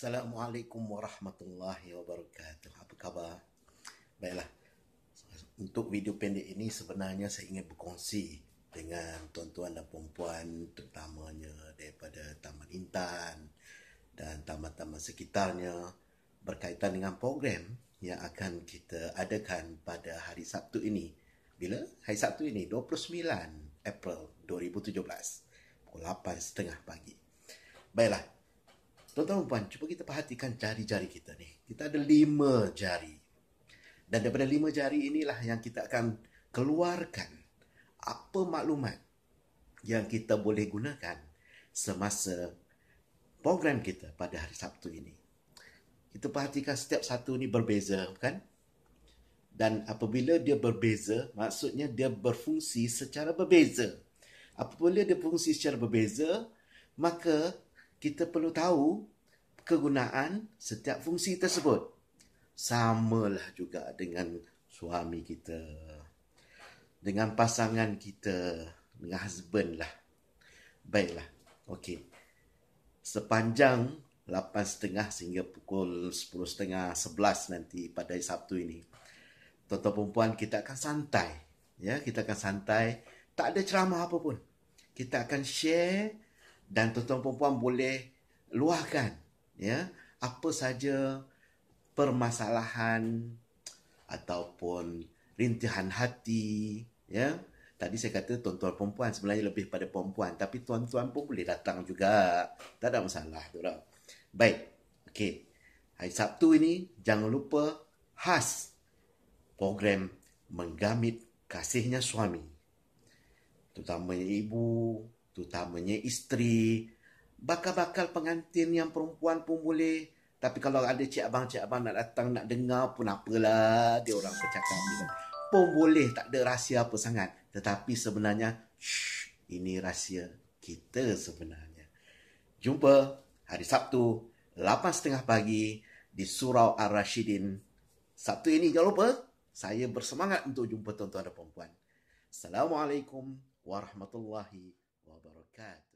Assalamualaikum warahmatullahi wabarakatuh. Apa khabar? Baiklah. Untuk video pendek ini sebenarnya saya ingin berkongsi dengan tuan-tuan dan puan-puan terutamanya daripada Taman Intan dan taman-taman sekitarnya berkaitan dengan program yang akan kita adakan pada hari Sabtu ini. Bila? Hari Sabtu ini 29 April 2017 pukul 8.30 pagi. Baiklah, Tuan-tuan puan, cuba kita perhatikan jari-jari kita ni. Kita ada lima jari. Dan daripada lima jari inilah yang kita akan keluarkan apa maklumat yang kita boleh gunakan semasa program kita pada hari Sabtu ini. Kita perhatikan setiap satu ni berbeza, bukan? Dan apabila dia berbeza, maksudnya dia berfungsi secara berbeza. Apabila dia berfungsi secara berbeza, maka kita perlu tahu kegunaan setiap fungsi tersebut. Sama lah juga dengan suami kita, dengan pasangan kita, dengan husband lah. Baiklah, okey. Sepanjang 8.30 hingga pukul 10.30, 11 nanti pada Sabtu ini, tuan-tuan perempuan kita akan santai. ya Kita akan santai, tak ada ceramah apa pun. Kita akan share dan tuan-tuan puan-puan boleh luahkan ya apa saja permasalahan ataupun rintihan hati ya tadi saya kata tuan-tuan puan-puan sebenarnya lebih pada puan-puan tapi tuan-tuan pun boleh datang juga tak ada masalah tu lah baik okey hari Sabtu ini jangan lupa khas program menggamit kasihnya suami terutamanya ibu terutamanya isteri, bakal-bakal pengantin yang perempuan pun boleh. Tapi kalau ada cik abang-cik abang nak datang nak dengar pun apalah dia orang bercakap ni kan. Pun boleh, tak ada rahsia apa sangat. Tetapi sebenarnya, shh, ini rahsia kita sebenarnya. Jumpa hari Sabtu, 8.30 pagi di Surau Ar-Rashidin. Sabtu ini jangan lupa, saya bersemangat untuk jumpa tuan-tuan dan perempuan. Assalamualaikum warahmatullahi وبركاته